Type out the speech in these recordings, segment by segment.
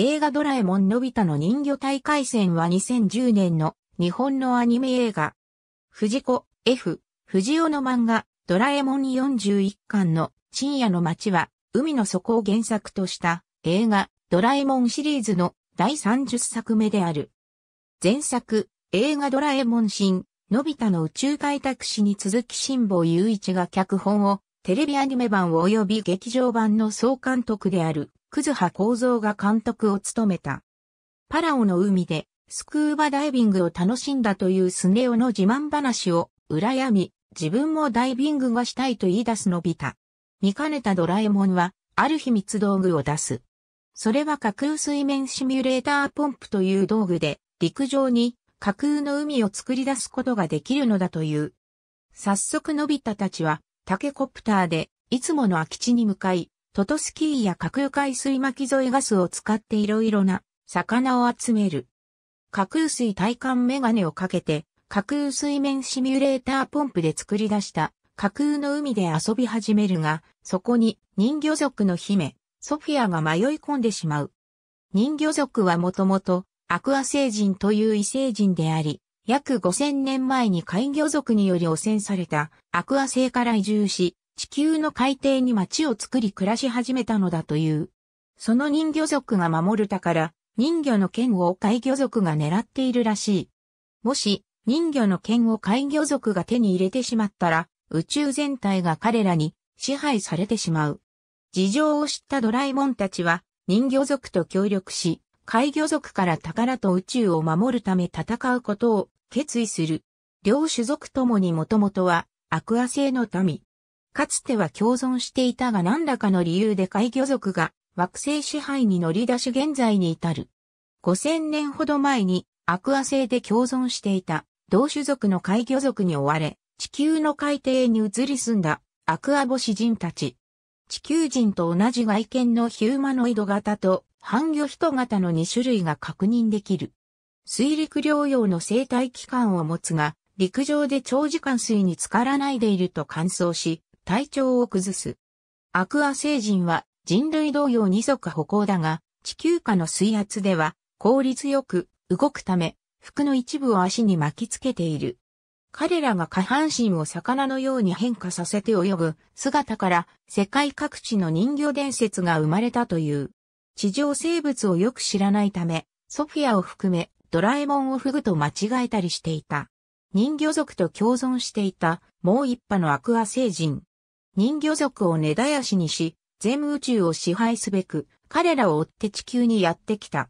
映画ドラえもんのび太の人魚大会戦は2010年の日本のアニメ映画。藤子 F 藤尾の漫画ドラえもん41巻の深夜の街は海の底を原作とした映画ドラえもんシリーズの第30作目である。前作映画ドラえもん新のび太の宇宙開拓史に続き辛抱雄一が脚本をテレビアニメ版及び劇場版の総監督である。葛葉構造が監督を務めた。パラオの海でスクーバダイビングを楽しんだというスネオの自慢話を羨み、自分もダイビングがしたいと言い出すのび太。見かねたドラえもんは、ある秘密道具を出す。それは架空水面シミュレーターポンプという道具で、陸上に架空の海を作り出すことができるのだという。早速のび太たちは、タケコプターで、いつもの空き地に向かい、トトスキーや架空海水巻き添えガスを使っていろいろな魚を集める。架空水体感メガネをかけて、架空水面シミュレーターポンプで作り出した架空の海で遊び始めるが、そこに人魚族の姫、ソフィアが迷い込んでしまう。人魚族はもともとアクア星人という異星人であり、約5000年前に海魚族により汚染されたアクア星から移住し、地球の海底に町を作り暮らし始めたのだという。その人魚族が守る宝、人魚の剣を海魚族が狙っているらしい。もし、人魚の剣を海魚族が手に入れてしまったら、宇宙全体が彼らに支配されてしまう。事情を知ったドラえもんたちは、人魚族と協力し、海魚族から宝と宇宙を守るため戦うことを決意する。両種族ともにもともとは、アクア製の民。かつては共存していたが何らかの理由で海魚族が惑星支配に乗り出し現在に至る。5000年ほど前にアクア星で共存していた同種族の海魚族に追われ、地球の海底に移り住んだアクア星人たち。地球人と同じ外見のヒューマノイド型と半魚人型の2種類が確認できる。水陸両用の生態機関を持つが、陸上で長時間水に浸からないでいると乾燥し、体調を崩す。アクア星人は人類同様二足歩行だが、地球下の水圧では効率よく動くため、服の一部を足に巻きつけている。彼らが下半身を魚のように変化させて泳ぐ姿から世界各地の人魚伝説が生まれたという。地上生物をよく知らないため、ソフィアを含めドラえもんをフグと間違えたりしていた。人魚族と共存していたもう一派のアクア星人。人魚族を根絶やしにし、全宇宙を支配すべく、彼らを追って地球にやってきた。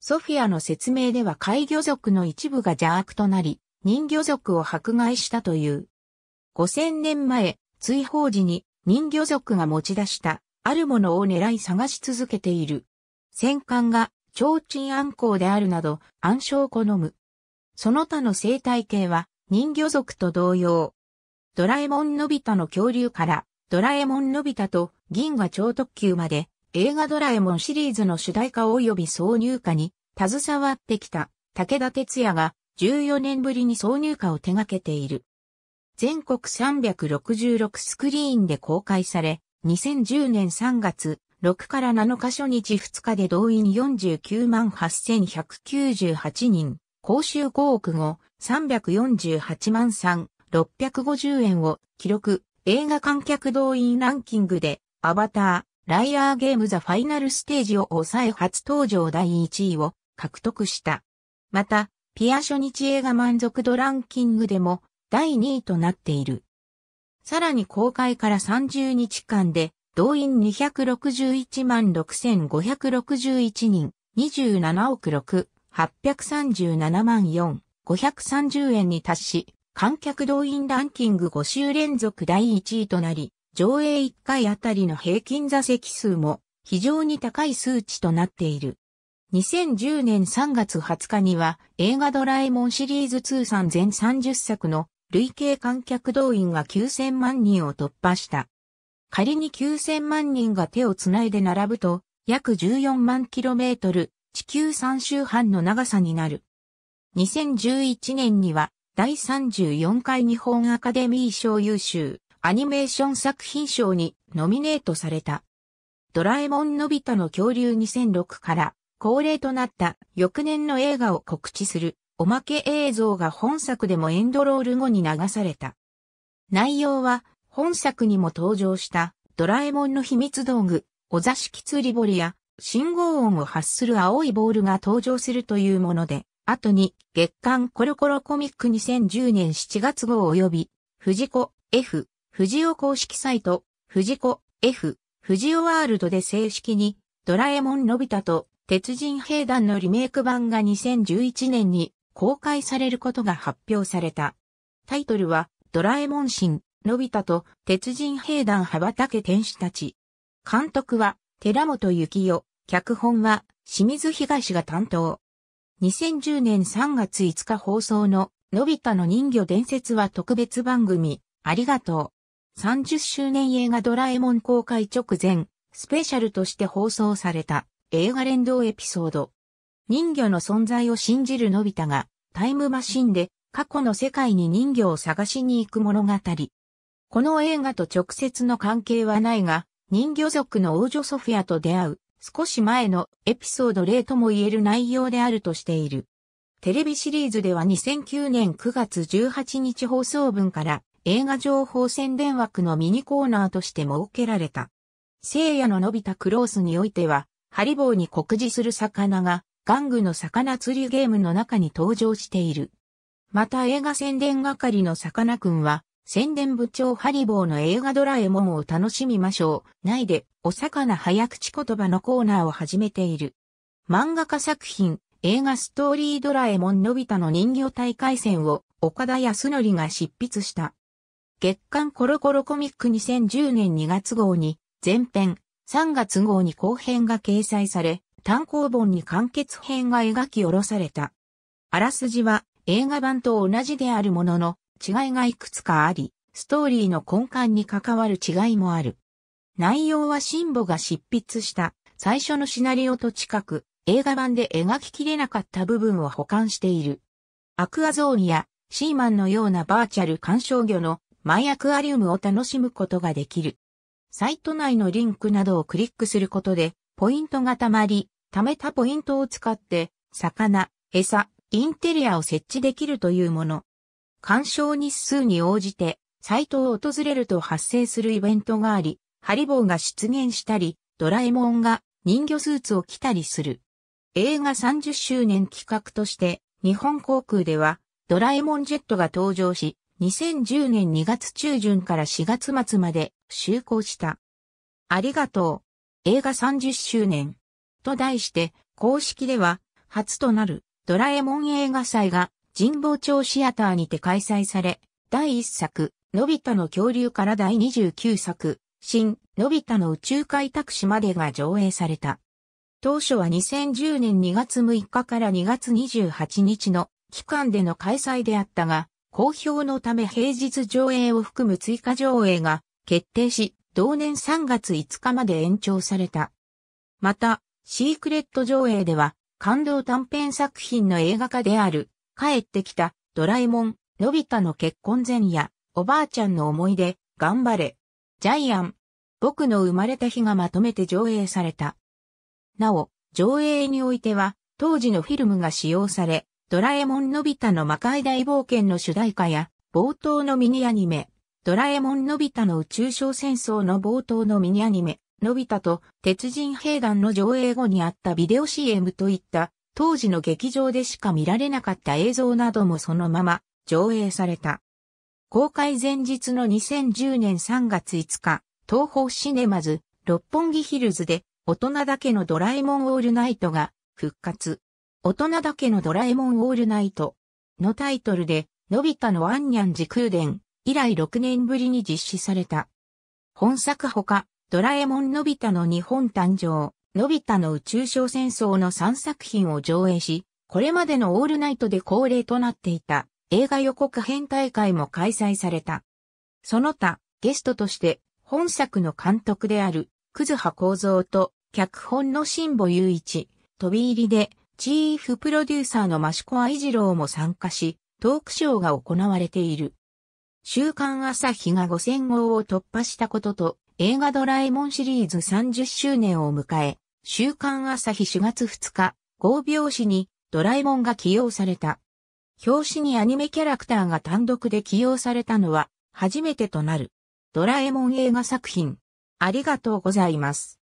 ソフィアの説明では海魚族の一部が邪悪となり、人魚族を迫害したという。5000年前、追放時に人魚族が持ち出した、あるものを狙い探し続けている。戦艦が、提灯暗号であるなど、暗礁を好む。その他の生態系は、人魚族と同様、ドラえもんのび太の恐竜から、ドラえもんのび太と銀河超特急まで、映画ドラえもんシリーズの主題歌及び挿入歌に、携わってきた、武田哲也が、14年ぶりに挿入歌を手掛けている。全国366スクリーンで公開され、2010年3月、6から7日初日2日で動員49万8198人、公衆5億後、348万3、650円を記録、映画観客動員ランキングで、アバター、ライアーゲームザファイナルステージを抑え初登場第1位を獲得した。また、ピア初日映画満足度ランキングでも第2位となっている。さらに公開から30日間で動員261万6561人、27億6、837万4、530円に達し、観客動員ランキング5週連続第1位となり、上映1回あたりの平均座席数も非常に高い数値となっている。2010年3月20日には映画ドラえもんシリーズ通算全30作の累計観客動員が9000万人を突破した。仮に9000万人が手をつないで並ぶと約14万キロメートル地球3周半の長さになる。2011年には第34回日本アカデミー賞優秀アニメーション作品賞にノミネートされた。ドラえもんのび太の恐竜2006から恒例となった翌年の映画を告知するおまけ映像が本作でもエンドロール後に流された。内容は本作にも登場したドラえもんの秘密道具、お座敷釣り堀や信号音を発する青いボールが登場するというもので、後に月刊コロコロコミック2010年7月号及び、藤子 F、藤尾公式サイト、藤子 F、藤尾ワールドで正式に、ドラえもんのび太と鉄人兵団のリメイク版が2011年に公開されることが発表された。タイトルは、ドラえもん神、のび太と鉄人兵団羽ばたけ天使たち。監督は、寺本幸代、脚本は、清水東が担当。2010年3月5日放送の、のび太の人魚伝説は特別番組、ありがとう。30周年映画ドラえもん公開直前、スペシャルとして放送された映画連動エピソード。人魚の存在を信じるのび太がタイムマシンで過去の世界に人魚を探しに行く物語。この映画と直接の関係はないが、人魚族の王女ソフィアと出会う少し前のエピソード例とも言える内容であるとしている。テレビシリーズでは2009年9月18日放送分から映画情報宣伝枠のミニコーナーとして設けられた。聖夜の伸びたクロースにおいては、ハリボーに酷似する魚が、玩具の魚釣りゲームの中に登場している。また映画宣伝係の魚くんは、宣伝部長ハリボーの映画ドラえもんを楽しみましょう。ないで、お魚早口言葉のコーナーを始めている。漫画家作品、映画ストーリードラえもんのび太の人形大会戦を岡田康則が執筆した。月刊コロコロコミック2010年2月号に前編、3月号に後編が掲載され、単行本に完結編が描き下ろされた。あらすじは映画版と同じであるものの、違いがいくつかあり、ストーリーの根幹に関わる違いもある。内容は辛抱が執筆した最初のシナリオと近く、映画版で描ききれなかった部分を保管している。アクアゾーンやシーマンのようなバーチャル鑑賞魚のマイアクアリウムを楽しむことができる。サイト内のリンクなどをクリックすることで、ポイントが貯まり、貯めたポイントを使って、魚、餌、インテリアを設置できるというもの。鑑賞日数に応じて、サイトを訪れると発生するイベントがあり、ハリボーが出現したり、ドラえもんが人魚スーツを着たりする。映画30周年企画として、日本航空では、ドラえもんジェットが登場し、2010年2月中旬から4月末まで就航した。ありがとう。映画30周年。と題して、公式では、初となるドラえもん映画祭が神保町シアターにて開催され、第1作、のび太の恐竜から第29作、新、のび太の宇宙開拓史までが上映された。当初は2010年2月6日から2月28日の期間での開催であったが、好評のため平日上映を含む追加上映が決定し、同年3月5日まで延長された。また、シークレット上映では、感動短編作品の映画化である、帰ってきた、ドラえもん、のび太の結婚前夜、おばあちゃんの思い出、頑張れ、ジャイアン、僕の生まれた日がまとめて上映された。なお、上映においては、当時のフィルムが使用され、ドラえもんのび太の魔界大冒険の主題歌や、冒頭のミニアニメ、ドラえもんのび太の宇宙小戦争の冒頭のミニアニメ、のび太と鉄人兵団の上映後にあったビデオ CM といった当時の劇場でしか見られなかった映像などもそのまま上映された。公開前日の2010年3月5日、東方シネマズ、六本木ヒルズで、大人だけのドラえもんオールナイトが復活。大人だけのドラえもんオールナイトのタイトルで、のび太のワンニャン時空伝以来6年ぶりに実施された。本作ほか、ドラえもんのび太の日本誕生、のび太の宇宙小戦争の3作品を上映し、これまでのオールナイトで恒例となっていた映画予告編大会も開催された。その他、ゲストとして本作の監督である、葛葉ぞ三と脚本の辛坊雄一、飛び入りで、チーフプロデューサーの益子愛二郎も参加し、トークショーが行われている。週刊朝日が5000号を突破したことと、映画ドラえもんシリーズ30周年を迎え、週刊朝日4月2日、合拍子にドラえもんが起用された。表紙にアニメキャラクターが単独で起用されたのは初めてとなる。ドラえもん映画作品。ありがとうございます。